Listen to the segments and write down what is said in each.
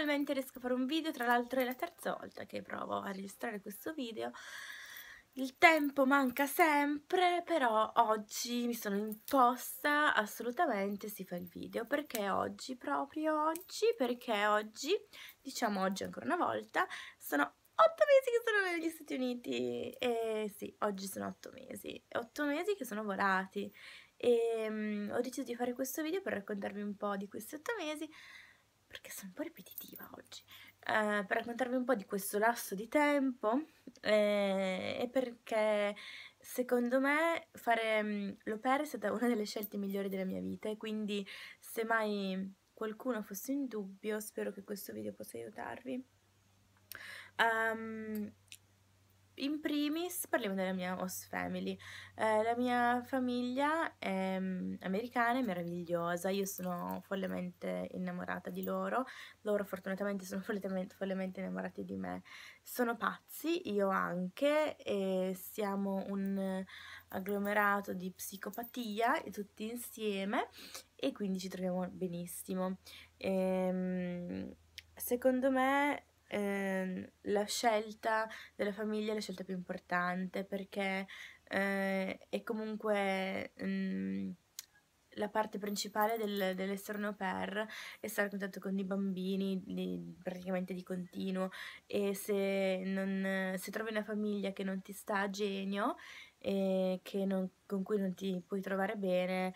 finalmente riesco a fare un video, tra l'altro è la terza volta che provo a registrare questo video. Il tempo manca sempre, però oggi mi sono imposta assolutamente si fa il video, perché oggi, proprio oggi, perché oggi, diciamo oggi ancora una volta, sono otto mesi che sono negli Stati Uniti e sì, oggi sono otto mesi, otto mesi che sono volati e um, ho deciso di fare questo video per raccontarvi un po' di questi otto mesi perché sono un po' ripetitivi eh, per raccontarvi un po' di questo lasso di tempo eh, e perché secondo me fare mm, l'opera è stata una delle scelte migliori della mia vita e quindi se mai qualcuno fosse in dubbio spero che questo video possa aiutarvi. Um, in primis parliamo della mia host family. Eh, la mia famiglia è mm, americana, e meravigliosa, io sono follemente innamorata di loro, loro fortunatamente sono follemente, follemente innamorati di me. Sono pazzi, io anche, e siamo un agglomerato di psicopatia tutti insieme e quindi ci troviamo benissimo. E, ehm, secondo me eh, la scelta della famiglia è la scelta più importante perché eh, è comunque mh, mm, la parte principale del, dell'essere un au pair è stare a contatto con i bambini di, praticamente di continuo e se, non, se, trovi una famiglia che non ti sta a genio e non, con cui non ti puoi trovare bene,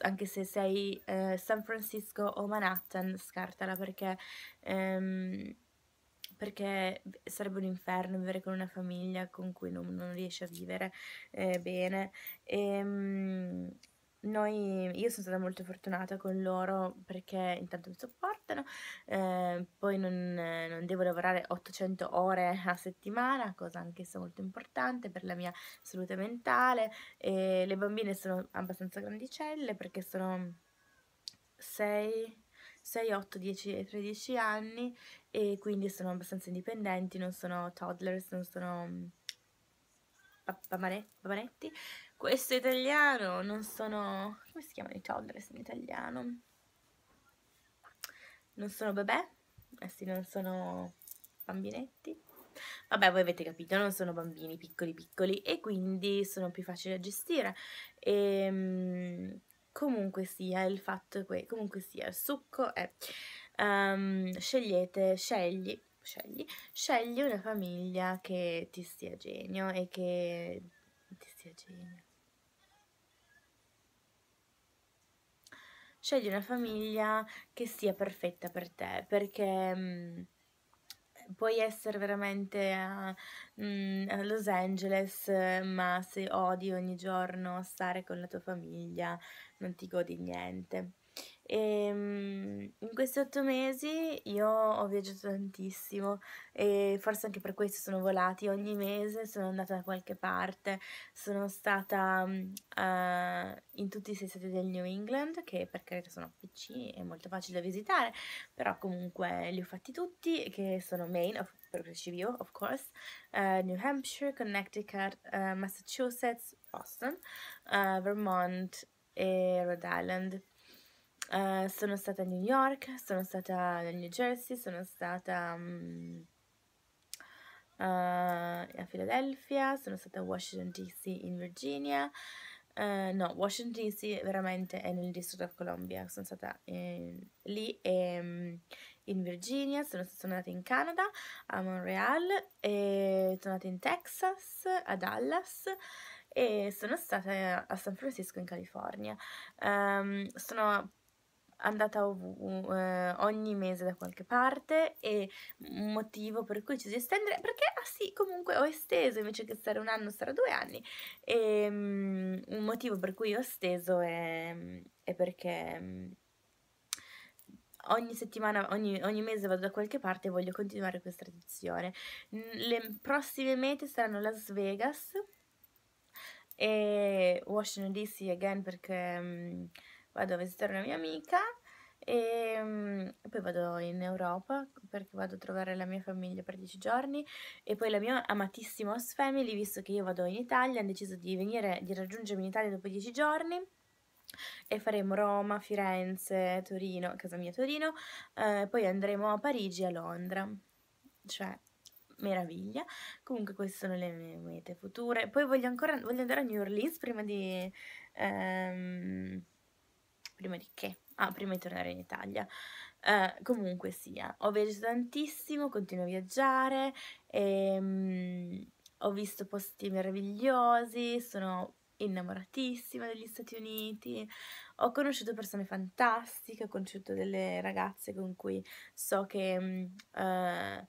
anche se sei eh, San Francisco o Manhattan, scartala perché ehm, perché sarebbe un inferno vivere con una famiglia con cui non, non riesci a vivere eh, bene. E, ehm, noi, io sono stata molto fortunata con loro perché intanto mi sopportano, eh, poi non, non, devo lavorare 800 ore a settimana, cosa anch'essa molto importante per la mia salute mentale. E le bambine sono abbastanza grandicelle perché sono 6, 6, 8, 10 e 13 anni e quindi sono abbastanza indipendenti, non sono toddlers, non sono bambanetti. Mm, Questo è italiano, non sono... come si chiamano i toddlers in italiano? Non sono bebè, eh sì, non sono bambinetti. Vabbè, voi avete capito, non sono bambini piccoli piccoli e quindi sono più facili da gestire. E, ehm, comunque sia, il fatto è che comunque sia, il succo è um, scegliete, scegli, scegli, scegli una famiglia che ti stia genio e che ti stia genio. Scegli una famiglia che sia perfetta per te, perché um, puoi essere veramente a, mhmm, a, Los Angeles, ma se odi ogni giorno stare con la tua famiglia, non ti godi niente. E ehm, in questi otto mesi io ho viaggiato tantissimo e forse anche per questo sono volati ogni mese, sono andata da qualche parte, sono stata uh, in tutti i sei stati del New England che per carità sono piccini e molto facile da visitare, però comunque li ho fatti tutti che sono Maine, of, per cui vivo, of course, uh, New Hampshire, Connecticut, uh, Massachusetts, Boston, Vermont e Rhode Island Uh, sono stata a New York, sono stata nel New Jersey, sono stata um, uh, a Filadelfia, sono stata a Washington DC in Virginia. Uh, no, Washington DC veramente è nel distretto of Columbia, sono stata in, ehm, lì e, um, in Virginia, sono, sono andata in Canada, a Montreal, e sono andata in Texas, a Dallas e sono stata a San Francisco in California. Um, sono andata ov- eh, ogni mese da qualche parte e un motivo per cui ci si estendere perché ah sì comunque ho esteso invece che stare un anno sarà due anni e um, un motivo per cui ho esteso è, è perché um, ogni settimana, ogni, ogni, mese vado da qualche parte e voglio continuare questa tradizione le prossime mete saranno Las Vegas e Washington DC again perché um, vado a visitare una mia amica e um, poi vado in Europa perché vado a trovare la mia famiglia per dieci giorni e poi la mia amatissima host family visto che io vado in Italia hanno deciso di venire di raggiungermi in Italia dopo dieci giorni e faremo Roma, Firenze, Torino, casa mia Torino eh, poi andremo a Parigi e a Londra cioè meraviglia comunque queste sono le mie mete future poi voglio ancora voglio andare a New Orleans prima di ehm, prima di che? Ah, prima di tornare in Italia. Uh, comunque sia, ho viaggiato tantissimo, continuo a viaggiare, e, um, ho visto posti meravigliosi, sono innamoratissima degli Stati Uniti, ho conosciuto persone fantastiche, ho conosciuto delle ragazze con cui so che... Um, uh,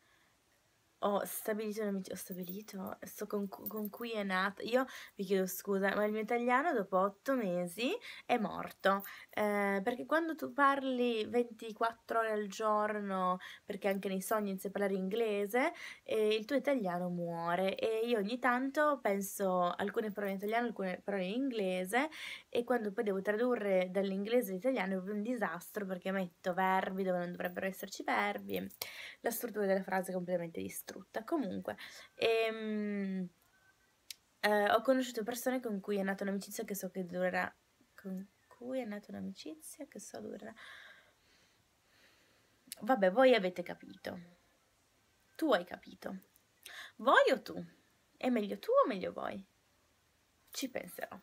ho stabilito ho stabilito, so con, con, cui è nata, io vi chiedo scusa, ma il mio italiano dopo otto mesi è morto, eh, perché quando tu parli 24 ore al giorno, perché anche nei sogni inizi a parlare inglese, eh, il tuo italiano muore e io ogni tanto penso alcune parole in italiano, alcune parole in inglese e quando poi devo tradurre dall'inglese all'italiano è un disastro perché metto verbi dove non dovrebbero esserci verbi, la struttura della frase è completamente distrutta frutta. Comunque, ehm, eh, ho conosciuto persone con cui è nata un'amicizia che so che durerà. Con cui è nata un'amicizia che so durerà. Vabbè, voi avete capito. Tu hai capito. Voi o tu? È meglio tu o meglio voi? Ci penserò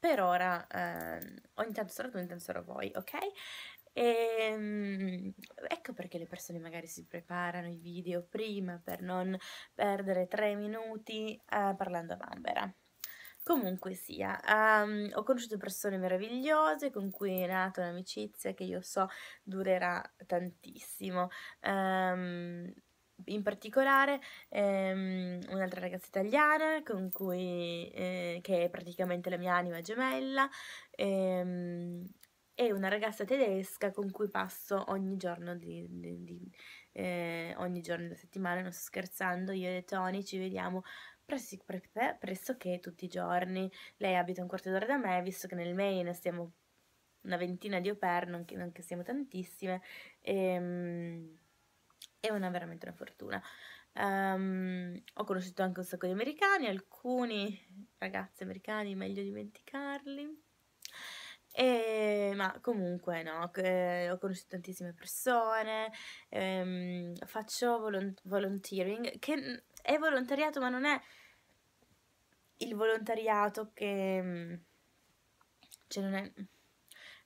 per ora eh, ogni tanto sarò tu, ogni tanto sarò voi, ok? E, ehm, ecco perché le persone magari si preparano i video prima per non perdere tre minuti uh, parlando a bambera. Comunque sia, um, ho conosciuto persone meravigliose con cui è nata un'amicizia che io so durerà tantissimo. Um, in particolare ehm, un'altra ragazza italiana con cui, eh, che è praticamente la mia anima gemella ehm, e una ragazza tedesca con cui passo ogni giorno di, di, di eh, ogni giorno della settimana, non sto scherzando, io e Tony ci vediamo press- pre- pressoché tutti i giorni. Lei abita un quarto d'ora da me, visto che nel Maine siamo una ventina di au pair, non che, non che siamo tantissime, e, ehm, è una, veramente una fortuna. Um, ho conosciuto anche un sacco di americani, alcuni ragazzi americani, meglio dimenticarli. E, ehm, ma comunque no, eh, ho conosciuto tantissime persone, ehm, faccio volont- volunteering, che mm, è volontariato ma non è il volontariato che... Mm, cioè non è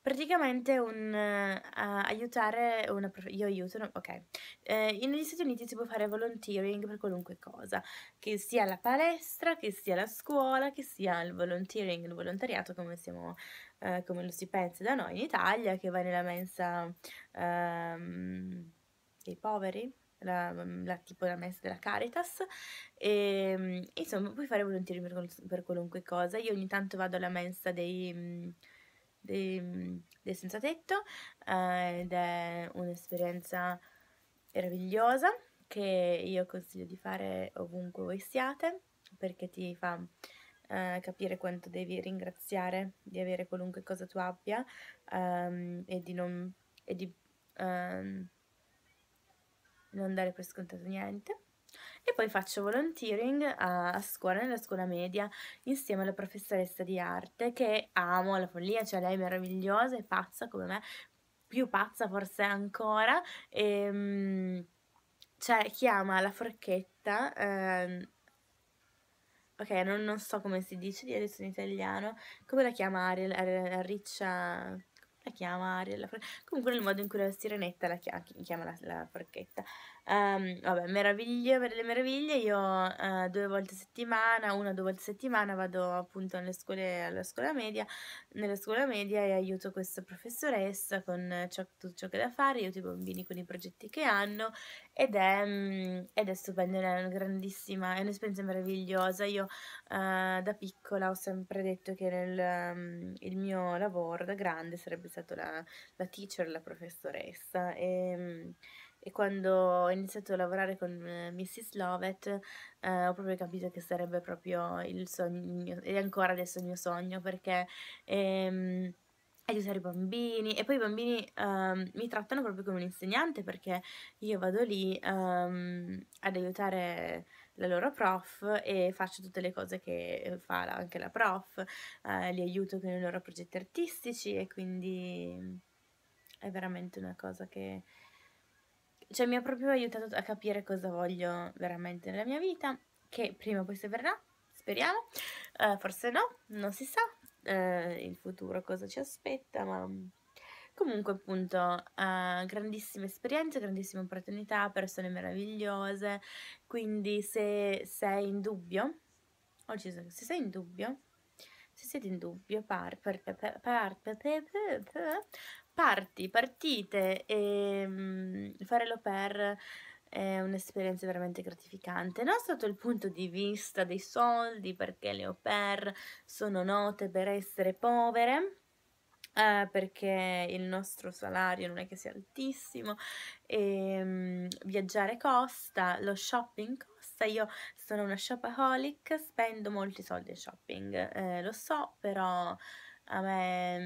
praticamente un uh, aiutare una io aiuto no? ok eh, negli Stati Uniti si può fare volunteering per qualunque cosa che sia la palestra che sia la scuola che sia il volunteering il volontariato come, siamo, uh, come lo si pensa da noi in Italia che va nella mensa um, dei poveri la, la, tipo la messa della Caritas e ehm, insomma puoi fare volentieri per, per, qualunque cosa io ogni tanto vado alla mensa dei dei, dei Senza Tetto eh, ed è un'esperienza meravigliosa che io consiglio di fare ovunque voi siate perché ti fa eh, capire quanto devi ringraziare di avere qualunque cosa tu abbia ehm, e di non e di ehm, non dare per scontato niente e poi faccio volunteering a, scuola, nella scuola media, insieme alla professoressa di arte che amo la follia, cioè lei è meravigliosa e pazza come me, più pazza forse ancora, e, ehm, cioè chiama la forchetta... Eh, ok, non, non, so come si dice di adesso in italiano, come la chiama Ariel, la riccia la chiama Ariel, la comunque nel modo in cui la sirenetta la chiama, chiama la, la forchetta, Um, vabbè, meraviglie per le meraviglie, io uh, due volte a settimana, una o due volte a settimana vado appunto nelle scuole, alla scuola media, nella scuola media e aiuto questa professoressa con eh, ciò, tutto ciò che da fare, aiuto i bambini con i progetti che hanno ed è, um, ed è stupendo, è una grandissima, è un'esperienza meravigliosa, io uh, da piccola ho sempre detto che nel, um, il mio lavoro da grande sarebbe stato la, la teacher, la professoressa e mm, e quando ho iniziato a lavorare con eh, Mrs. Lovett eh, ho proprio capito che sarebbe proprio il sogno, e ancora adesso il mio sogno perché ehm, aiutare i bambini e poi i bambini um, mi trattano proprio come un insegnante perché io vado lì um, ad aiutare la loro prof e faccio tutte le cose che fa la, anche la prof, uh, li aiuto con i loro progetti artistici e quindi è veramente una cosa che cioè mi ha proprio aiutato a capire cosa voglio veramente nella mia vita, che prima o poi se verrà, speriamo, uh, forse no, non si sa uh, il futuro cosa ci aspetta, ma comunque appunto uh, grandissime esperienze, grandissime opportunità, persone meravigliose, quindi se sei in dubbio, oh, se sei in dubbio, se siete in dubbio, par, par, par, par, par, par, parti, partite e fare l'au pair è eh, un'esperienza veramente gratificante. Non sotto il punto di vista dei soldi, perché le au pair sono note per essere povere, eh, perché il nostro salario non è che sia altissimo, e, um, viaggiare costa, lo shopping costa io sono una shopaholic, spendo molti soldi in shopping, eh, lo so, però a me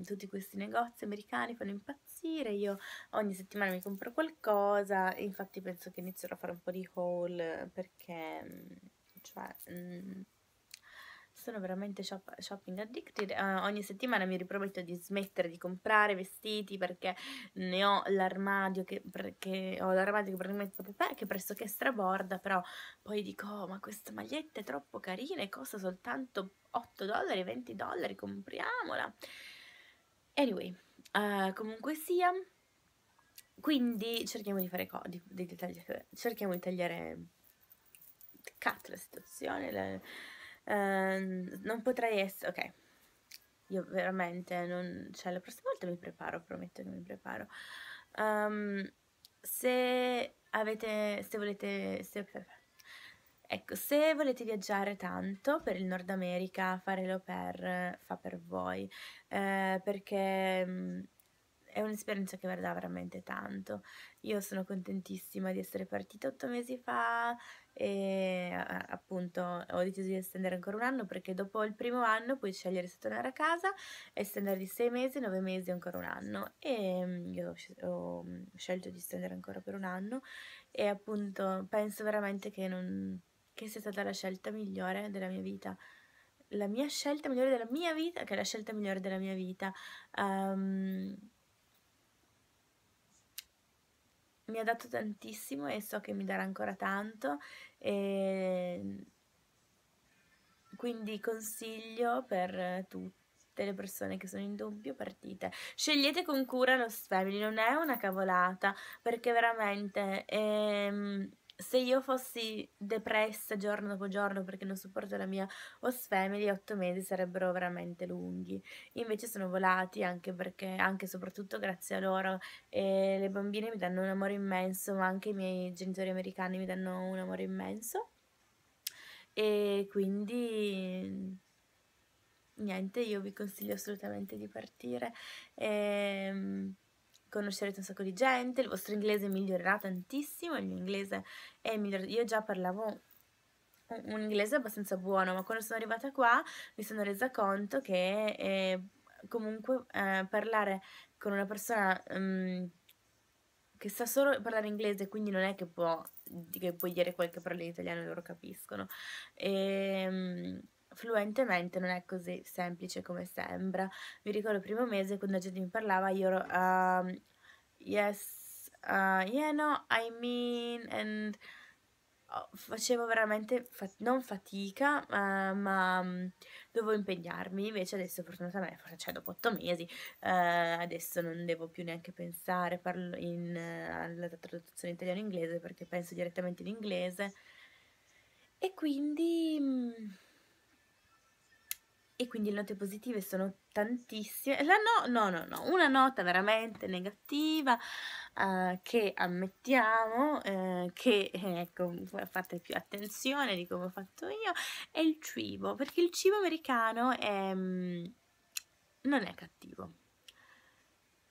mm, tutti questi negozi americani fanno impazzire impazzire, io ogni settimana mi compro qualcosa, infatti penso che inizierò a fare un po' di haul perché, mm, cioè, mh, mm, sono veramente shop, shopping addicted, uh, ogni settimana mi riprometto di smettere di comprare vestiti perché ne ho l'armadio che, che, ho l'armadio che, che pressoché straborda, però poi dico oh, ma questa maglietta è troppo carina e costa soltanto 8 dollari, 20 dollari, compriamola. Anyway, Uh, comunque sia, quindi cerchiamo di fare co- di, di, tagliare, cerchiamo di tagliare cat la situazione. Le, uh, non potrei essere, ok. Io veramente non, cioè la prossima volta mi preparo, prometto che mi preparo. Um, se avete, se volete, se, Ecco, se volete viaggiare tanto per il Nord America, fare l'au fa per voi, eh, perché mh, mm, è un'esperienza che verrà veramente tanto. Io sono contentissima di essere partita otto mesi fa e appunto ho deciso di estendere ancora un anno perché dopo il primo anno puoi scegliere se tornare a casa, estendere di sei mesi, nove mesi, e ancora un anno e mm, io ho mm, scelto di estendere ancora per un anno e appunto penso veramente che non che sia stata la scelta migliore della mia vita. La mia scelta migliore della mia vita, che è la scelta migliore della mia vita. Um, mi ha dato tantissimo e so che mi darà ancora tanto. E ehm, quindi consiglio per tutte le persone che sono in dubbio partite. Scegliete con cura lo Family, non è una cavolata, perché veramente ehm, se io fossi depressa giorno dopo giorno perché non sopporto la mia host family, otto mesi sarebbero veramente lunghi. Invece sono volati anche perché, anche e soprattutto grazie a loro, eh, le bambine mi danno un amore immenso, ma anche i miei genitori americani mi danno un amore immenso. E quindi niente, io vi consiglio assolutamente di partire. Ehm conoscerete un sacco di gente, il vostro inglese migliorerà tantissimo, il mio inglese è migliorato, io già parlavo un inglese abbastanza buono, ma quando sono arrivata qua mi sono resa conto che eh, comunque eh, parlare con una persona um, che sa solo parlare inglese, quindi non è che, può, che puoi dire qualche parola in italiano e loro capiscono. E, um, fluentemente non è così semplice come sembra. Mi ricordo il primo mese quando la gente mi parlava, io ero, um, yes, uh, yeah, no, I mean, and facevo veramente fat non fatica uh, ma um, dovevo impegnarmi invece adesso fortunatamente cioè dopo 8 mesi uh, adesso non devo più neanche pensare parlo in, uh, alla traduzione italiano-inglese perché penso direttamente in inglese e quindi mh, mm, e quindi le note positive sono tantissime. La no, no, no, no, una nota veramente negativa uh, che ammettiamo, uh, che eh, ecco, fate più attenzione di come ho fatto io, è il cibo, perché il cibo americano è, mm, non è cattivo,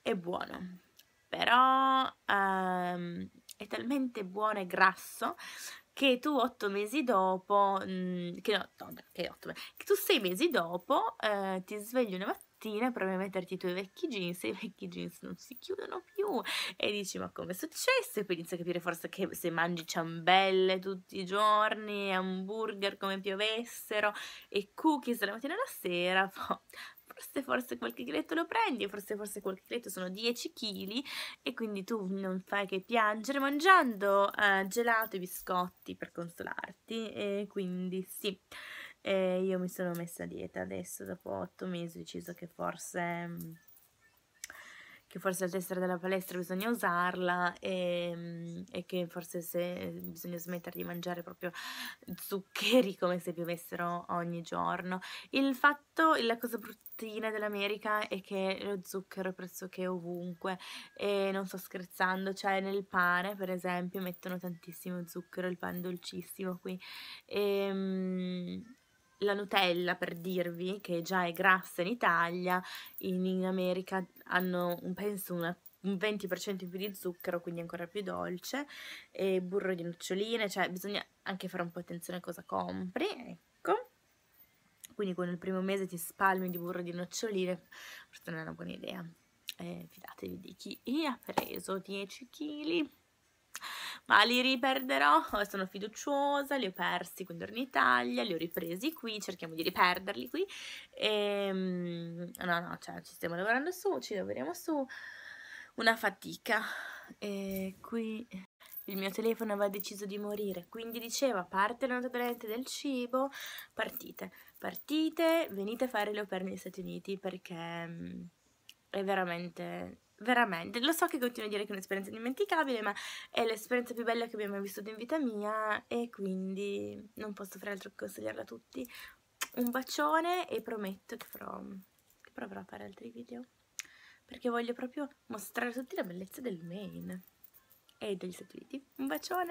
è buono, però um, è talmente buono e grasso che tu otto mesi dopo, mm, che, no, no, che, otto, che tu sei mesi dopo eh, ti svegli una mattina e provi a metterti i tuoi vecchi jeans e i vecchi jeans non si chiudono più e dici ma come è successo e poi inizi a capire forse che se mangi ciambelle tutti i giorni hamburger come piovessero e cookies la mattina e la sera boh, forse, forse qualche grilletto lo prendi, forse, forse qualche grilletto sono 10 kg e quindi tu non fai che piangere mangiando eh, gelato e biscotti per consolarti e quindi sì, eh, io mi sono messa a dieta adesso dopo 8 mesi ho deciso che forse mm, che forse la tessera della palestra bisogna usarla e, ehm, e che forse bisogna smettere di mangiare proprio zuccheri come se piovessero ogni giorno. Il fatto, la cosa bruttina dell'America è che lo zucchero è pressoché ovunque e non sto scherzando, cioè nel pane per esempio mettono tantissimo zucchero, il pane è dolcissimo qui e ehm, la Nutella, per dirvi, che già è grassa in Italia, in, in America hanno, penso, una, un 20% in più di zucchero, quindi ancora più dolce, e burro di noccioline, cioè bisogna anche fare un po' attenzione a cosa compri, ecco. Quindi con il primo mese ti spalmi di burro di noccioline, forse non è una buona idea. Eh, fidatevi di chi ha preso 10 kg ma li riperderò, oh, sono fiduciosa, li ho persi quando ero in Italia, li ho ripresi qui, cerchiamo di riperderli qui, e, ehm, no no, cioè ci stiamo lavorando su, ci lavoriamo su, una fatica, e qui il mio telefono aveva deciso di morire, quindi diceva parte la nota del cibo, partite, partite, venite a fare le au negli Stati Uniti perché mm, è veramente veramente, lo so che continuo a dire che è un'esperienza indimenticabile, ma è l'esperienza più bella che abbiamo mai vissuto in vita mia e quindi non posso fare altro che consigliarla a tutti. Un bacione e prometto che, farò, che proverò a fare altri video perché voglio proprio mostrare a tutti la bellezza del Maine e degli Stati Uniti. Un bacione!